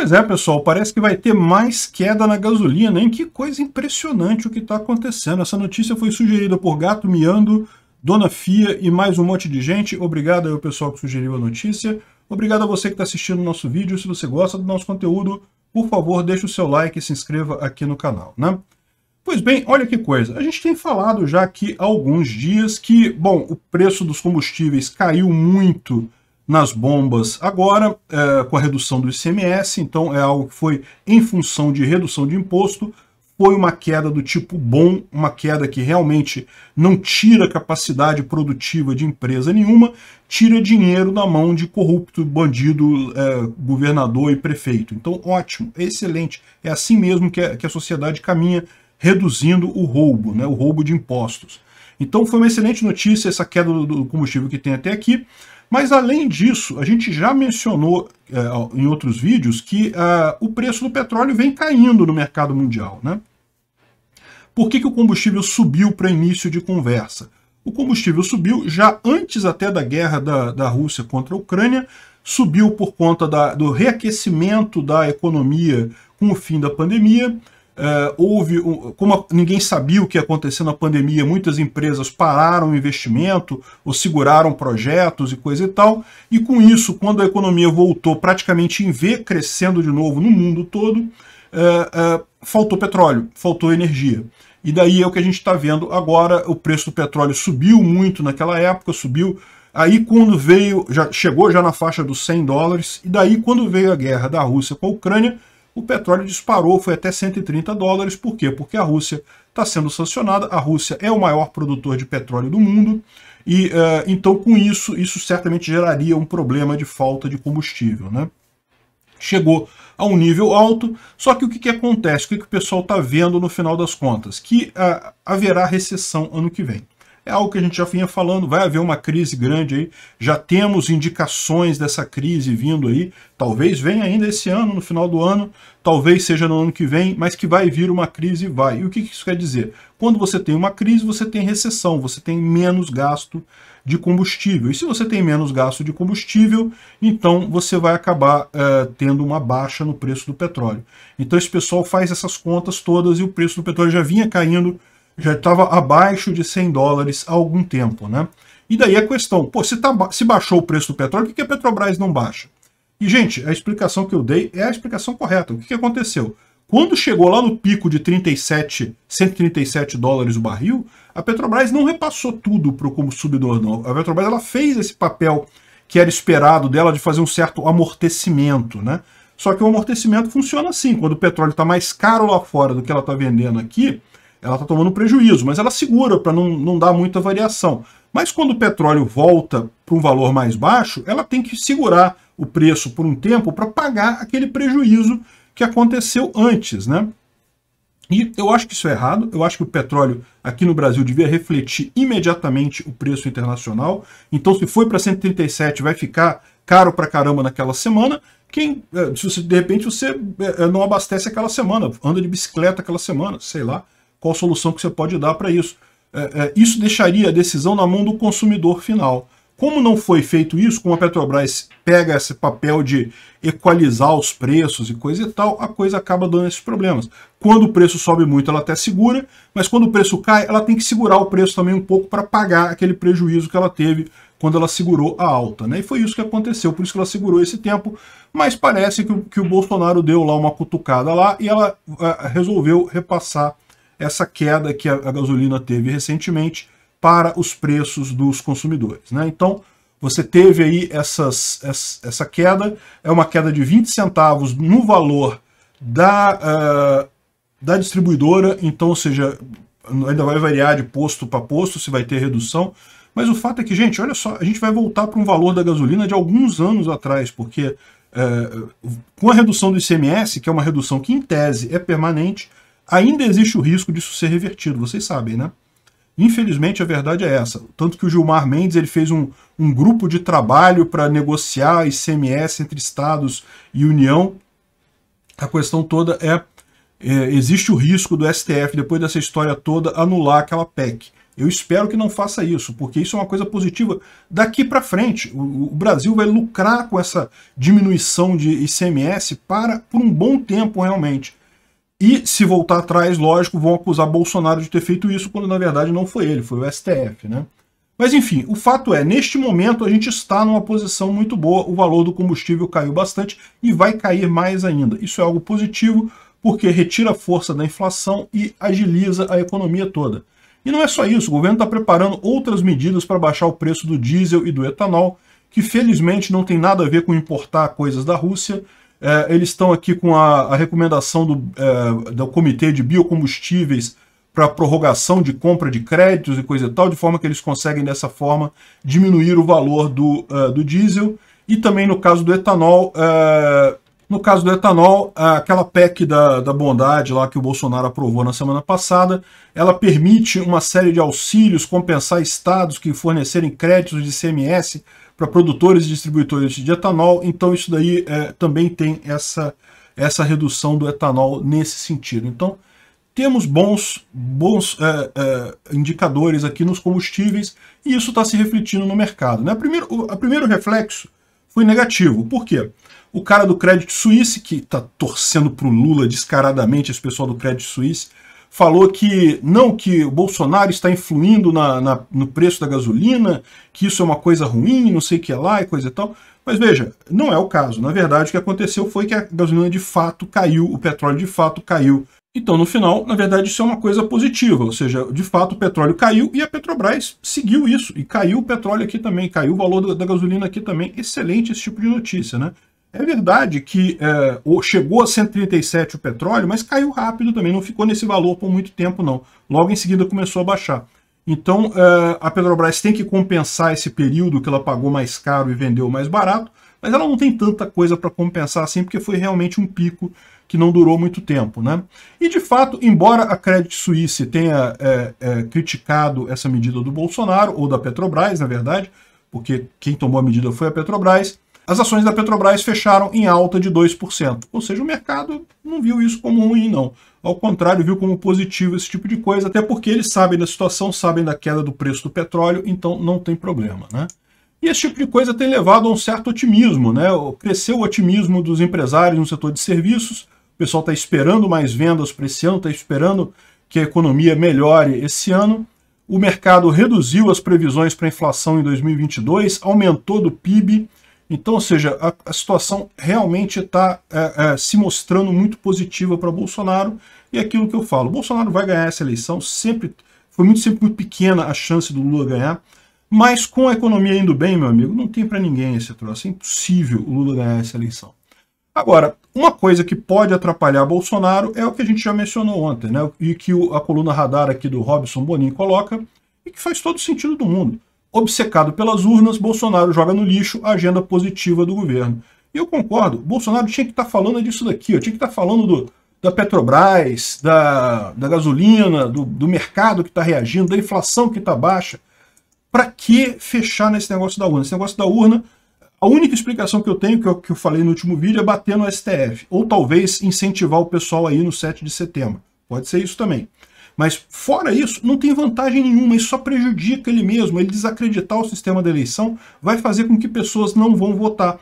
Pois é, pessoal, parece que vai ter mais queda na gasolina, hein? Que coisa impressionante o que está acontecendo. Essa notícia foi sugerida por Gato Miando, Dona Fia e mais um monte de gente. Obrigado aí ao pessoal que sugeriu a notícia. Obrigado a você que está assistindo o nosso vídeo. Se você gosta do nosso conteúdo, por favor, deixe o seu like e se inscreva aqui no canal, né? Pois bem, olha que coisa. A gente tem falado já aqui há alguns dias que, bom, o preço dos combustíveis caiu muito nas bombas agora, é, com a redução do ICMS, então é algo que foi em função de redução de imposto, foi uma queda do tipo bom, uma queda que realmente não tira capacidade produtiva de empresa nenhuma, tira dinheiro da mão de corrupto, bandido, é, governador e prefeito. Então, ótimo, é excelente. É assim mesmo que a, que a sociedade caminha, reduzindo o roubo, né, o roubo de impostos. Então foi uma excelente notícia essa queda do combustível que tem até aqui. Mas além disso, a gente já mencionou é, em outros vídeos que é, o preço do petróleo vem caindo no mercado mundial. Né? Por que, que o combustível subiu para início de conversa? O combustível subiu já antes até da guerra da, da Rússia contra a Ucrânia, subiu por conta da, do reaquecimento da economia com o fim da pandemia, Uh, houve, como ninguém sabia o que ia acontecer na pandemia, muitas empresas pararam o investimento ou seguraram projetos e coisa e tal. E com isso, quando a economia voltou praticamente em V, crescendo de novo no mundo todo, uh, uh, faltou petróleo, faltou energia. E daí é o que a gente está vendo agora. O preço do petróleo subiu muito naquela época, subiu. Aí quando veio, já chegou já na faixa dos 100 dólares, e daí quando veio a guerra da Rússia com a Ucrânia, o petróleo disparou, foi até 130 dólares. Por quê? Porque a Rússia está sendo sancionada, a Rússia é o maior produtor de petróleo do mundo, e uh, então com isso, isso certamente geraria um problema de falta de combustível. Né? Chegou a um nível alto, só que o que, que acontece? O que, que o pessoal está vendo no final das contas? Que uh, haverá recessão ano que vem. É algo que a gente já vinha falando, vai haver uma crise grande aí, já temos indicações dessa crise vindo aí, talvez venha ainda esse ano, no final do ano, talvez seja no ano que vem, mas que vai vir uma crise, vai. E o que isso quer dizer? Quando você tem uma crise, você tem recessão, você tem menos gasto de combustível. E se você tem menos gasto de combustível, então você vai acabar é, tendo uma baixa no preço do petróleo. Então esse pessoal faz essas contas todas e o preço do petróleo já vinha caindo já estava abaixo de 100 dólares há algum tempo, né? E daí a questão, pô, se, tá, se baixou o preço do petróleo, por que a Petrobras não baixa? E, gente, a explicação que eu dei é a explicação correta. O que, que aconteceu? Quando chegou lá no pico de 37, 137 dólares o barril, a Petrobras não repassou tudo para o consumidor, não. A Petrobras ela fez esse papel que era esperado dela de fazer um certo amortecimento, né? Só que o amortecimento funciona assim. Quando o petróleo está mais caro lá fora do que ela está vendendo aqui, ela está tomando prejuízo, mas ela segura para não, não dar muita variação. Mas quando o petróleo volta para um valor mais baixo, ela tem que segurar o preço por um tempo para pagar aquele prejuízo que aconteceu antes, né? E eu acho que isso é errado, eu acho que o petróleo aqui no Brasil devia refletir imediatamente o preço internacional. Então, se foi para 137, vai ficar caro para caramba naquela semana. Quem, eh, se você, de repente você eh, eh, não abastece aquela semana, anda de bicicleta aquela semana, sei lá qual solução que você pode dar para isso. É, é, isso deixaria a decisão na mão do consumidor final. Como não foi feito isso, como a Petrobras pega esse papel de equalizar os preços e coisa e tal, a coisa acaba dando esses problemas. Quando o preço sobe muito, ela até segura, mas quando o preço cai, ela tem que segurar o preço também um pouco para pagar aquele prejuízo que ela teve quando ela segurou a alta. Né? E foi isso que aconteceu, por isso que ela segurou esse tempo, mas parece que o, que o Bolsonaro deu lá uma cutucada lá e ela uh, resolveu repassar essa queda que a, a gasolina teve recentemente para os preços dos consumidores. Né? Então, você teve aí essas, essa queda, é uma queda de 20 centavos no valor da, uh, da distribuidora, então, ou seja, ainda vai variar de posto para posto se vai ter redução, mas o fato é que, gente, olha só, a gente vai voltar para um valor da gasolina de alguns anos atrás, porque uh, com a redução do ICMS, que é uma redução que em tese é permanente, ainda existe o risco disso ser revertido, vocês sabem, né? Infelizmente, a verdade é essa. Tanto que o Gilmar Mendes ele fez um, um grupo de trabalho para negociar ICMS entre Estados e União. A questão toda é, é, existe o risco do STF, depois dessa história toda, anular aquela PEC. Eu espero que não faça isso, porque isso é uma coisa positiva. Daqui para frente, o, o, Brasil vai lucrar com essa diminuição de ICMS para, por um bom tempo, realmente. E, se voltar atrás, lógico, vão acusar Bolsonaro de ter feito isso, quando na verdade não foi ele, foi o STF, né? Mas enfim, o fato é, neste momento a gente está numa posição muito boa, o valor do combustível caiu bastante e vai cair mais ainda. Isso é algo positivo, porque retira a força da inflação e agiliza a economia toda. E não é só isso, o governo está preparando outras medidas para baixar o preço do diesel e do etanol, que felizmente não tem nada a ver com importar coisas da Rússia, é, eles estão aqui com a, a recomendação do, é, do Comitê de Biocombustíveis para prorrogação de compra de créditos e coisa e tal, de forma que eles conseguem, dessa forma, diminuir o valor do, uh, do diesel. E também no caso do etanol, uh, no caso do etanol, uh, aquela PEC da, da bondade lá que o Bolsonaro aprovou na semana passada, ela permite uma série de auxílios, compensar estados que fornecerem créditos de CMS para produtores e distribuidores de etanol, então isso daí é, também tem essa, essa redução do etanol nesse sentido. Então, temos bons, bons é, é, indicadores aqui nos combustíveis e isso está se refletindo no mercado. Né? Primeiro, o, primeiro reflexo foi negativo. Por quê? O cara do Crédito Suisse, que está torcendo para o Lula descaradamente, esse pessoal do Crédito Suisse, falou que não, que o Bolsonaro está influindo na, na, no preço da gasolina, que isso é uma coisa ruim, não sei o que é lá e coisa e tal. Mas veja, não é o caso. Na verdade, o que aconteceu foi que a gasolina de fato caiu, o petróleo de fato caiu. Então, no final, na verdade, isso é uma coisa positiva, ou seja, de fato o petróleo caiu e a Petrobras seguiu isso, e caiu o petróleo aqui também, caiu o valor da gasolina aqui também. Excelente esse tipo de notícia, né? É verdade que é, chegou a 137 o petróleo, mas caiu rápido também, não ficou nesse valor por muito tempo não. Logo em seguida começou a baixar. Então é, a Petrobras tem que compensar esse período que ela pagou mais caro e vendeu mais barato, mas ela não tem tanta coisa para compensar assim, porque foi realmente um pico que não durou muito tempo. Né? E de fato, embora a Credit Suisse tenha é, é, criticado essa medida do Bolsonaro, ou da Petrobras, na verdade, porque quem tomou a medida foi a Petrobras, as ações da Petrobras fecharam em alta de 2%, ou seja, o mercado não viu isso como ruim, não. Ao contrário, viu como positivo esse tipo de coisa, até porque eles sabem da situação, sabem da queda do preço do petróleo, então não tem problema, né? E esse tipo de coisa tem levado a um certo otimismo, né? Cresceu o otimismo dos empresários no setor de serviços, o pessoal está esperando mais vendas para esse ano, está esperando que a economia melhore esse ano. O mercado reduziu as previsões para inflação em 2022, aumentou do PIB, então, ou seja, a, a situação realmente está é, é, se mostrando muito positiva para Bolsonaro. E é aquilo que eu falo, Bolsonaro vai ganhar essa eleição, sempre foi muito, sempre muito pequena a chance do Lula ganhar. Mas com a economia indo bem, meu amigo, não tem para ninguém esse troço. É impossível o Lula ganhar essa eleição. Agora, uma coisa que pode atrapalhar Bolsonaro é o que a gente já mencionou ontem, né? E que a coluna radar aqui do Robson Bonin coloca, e que faz todo sentido do mundo. Obcecado pelas urnas, Bolsonaro joga no lixo a agenda positiva do governo. E eu concordo, Bolsonaro tinha que estar tá falando disso daqui, ó, tinha que estar tá falando do, da Petrobras, da, da gasolina, do, do mercado que está reagindo, da inflação que está baixa. Para que fechar nesse negócio da urna? Esse negócio da urna, a única explicação que eu tenho, que eu, que eu falei no último vídeo, é bater no STF. Ou talvez incentivar o pessoal aí no 7 de setembro. Pode ser isso também. Mas fora isso, não tem vantagem nenhuma, isso só prejudica ele mesmo. Ele desacreditar o sistema da eleição vai fazer com que pessoas não vão votar.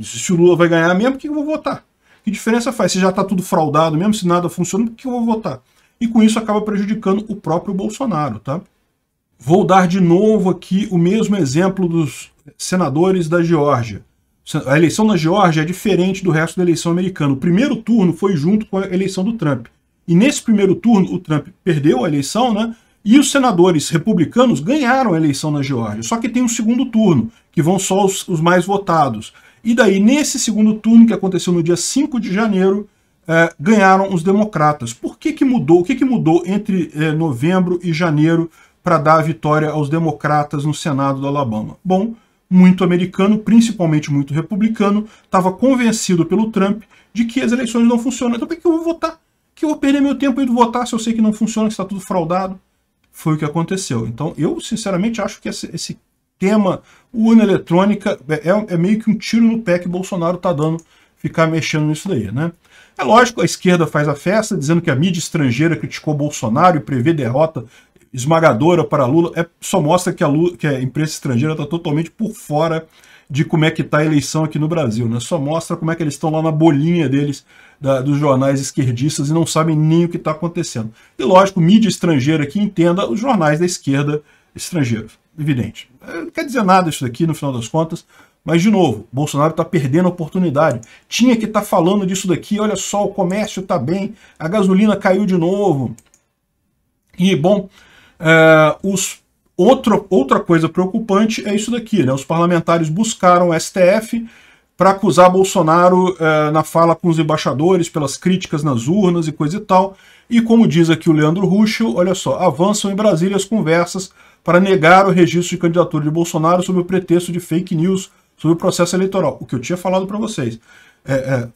Se o Lula vai ganhar mesmo, por que eu vou votar? Que diferença faz? Se já está tudo fraudado mesmo, se nada funciona, por que eu vou votar? E com isso acaba prejudicando o próprio Bolsonaro, tá? Vou dar de novo aqui o mesmo exemplo dos senadores da Geórgia. A eleição na Geórgia é diferente do resto da eleição americana. O primeiro turno foi junto com a eleição do Trump. E nesse primeiro turno, o Trump perdeu a eleição, né? E os senadores republicanos ganharam a eleição na Geórgia. Só que tem um segundo turno, que vão só os, os mais votados. E daí, nesse segundo turno, que aconteceu no dia 5 de janeiro, eh, ganharam os democratas. Por que, que mudou? O que, que mudou entre eh, novembro e janeiro para dar a vitória aos democratas no Senado do Alabama? Bom, muito americano, principalmente muito republicano, estava convencido pelo Trump de que as eleições não funcionam. Então, por que eu vou votar? que eu vou perder meu tempo indo votar se eu sei que não funciona, que está tudo fraudado. Foi o que aconteceu. Então, eu sinceramente acho que esse, esse tema urna eletrônica é, é, é, meio que um tiro no pé que Bolsonaro está dando ficar mexendo nisso daí, né? É lógico, a esquerda faz a festa, dizendo que a mídia estrangeira criticou Bolsonaro e prevê derrota esmagadora para Lula. É, só mostra que a, Lula, que a imprensa estrangeira está totalmente por fora de como é que está a eleição aqui no Brasil. Né? Só mostra como é que eles estão lá na bolinha deles, da, dos jornais esquerdistas, e não sabem nem o que está acontecendo. E lógico, mídia estrangeira que entenda os jornais da esquerda estrangeiros. Evidente. É, não quer dizer nada isso daqui no final das contas. Mas, de novo, Bolsonaro está perdendo a oportunidade. Tinha que estar tá falando disso daqui. Olha só, o comércio está bem, a gasolina caiu de novo. E, bom, é, os Outro, outra coisa preocupante é isso daqui, né? Os parlamentares buscaram o STF para acusar Bolsonaro eh, na fala com os embaixadores, pelas críticas nas urnas e coisa e tal. E como diz aqui o Leandro Ruschel, olha só, avançam em Brasília as conversas para negar o registro de candidatura de Bolsonaro sob o pretexto de fake news sobre o processo eleitoral. O que eu tinha falado para vocês. É, é,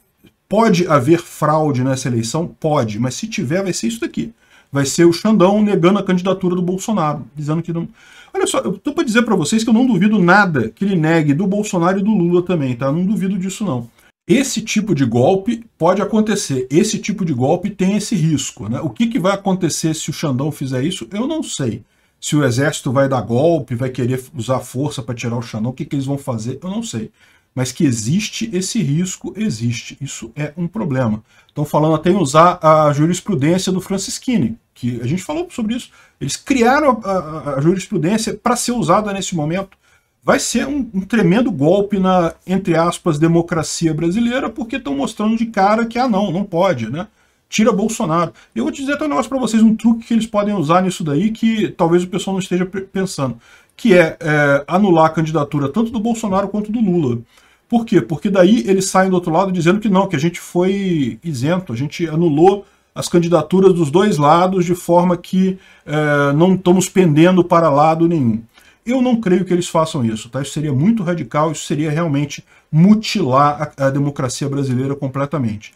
pode haver fraude nessa eleição? Pode, mas se tiver, vai ser isso daqui vai ser o Xandão negando a candidatura do Bolsonaro, dizendo que não... Olha só, eu tô para dizer para vocês que eu não duvido nada que ele negue do Bolsonaro e do Lula também, tá? Não duvido disso não. Esse tipo de golpe pode acontecer, esse tipo de golpe tem esse risco, né? O que, que vai acontecer se o Xandão fizer isso, eu não sei. Se o exército vai dar golpe, vai querer usar força para tirar o Xandão, o que, que eles vão fazer, eu não sei mas que existe esse risco, existe. Isso é um problema. Estão falando até em usar a jurisprudência do Francisquini, que a gente falou sobre isso. Eles criaram a, a, a jurisprudência para ser usada nesse momento. Vai ser um, um, tremendo golpe na, entre aspas, democracia brasileira, porque estão mostrando de cara que, ah, não, não pode, né? Tira Bolsonaro. Eu vou te dizer até um negócio para vocês, um truque que eles podem usar nisso daí que talvez o pessoal não esteja pensando, que é, é anular a candidatura tanto do Bolsonaro quanto do Lula. Por quê? Porque daí eles saem do outro lado dizendo que não, que a gente foi isento, a gente anulou as candidaturas dos dois lados de forma que é, não estamos pendendo para lado nenhum. Eu não creio que eles façam isso, tá? Isso seria muito radical, isso seria realmente mutilar a, a democracia brasileira completamente.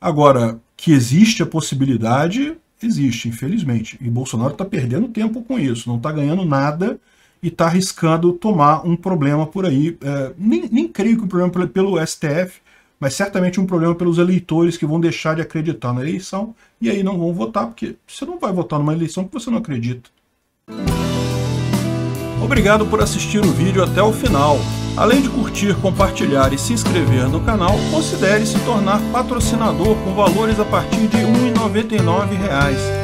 Agora, que existe a possibilidade, existe, infelizmente. E Bolsonaro está perdendo tempo com isso, não está ganhando nada e está arriscando tomar um problema por aí. É, nem, nem creio que o problema pelo STF, mas certamente um problema pelos eleitores que vão deixar de acreditar na eleição e aí não vão votar, porque você não vai votar numa eleição que você não acredita. Obrigado por assistir o vídeo até o final. Além de curtir, compartilhar e se inscrever no canal, considere se tornar patrocinador com valores a partir de R$ 1,99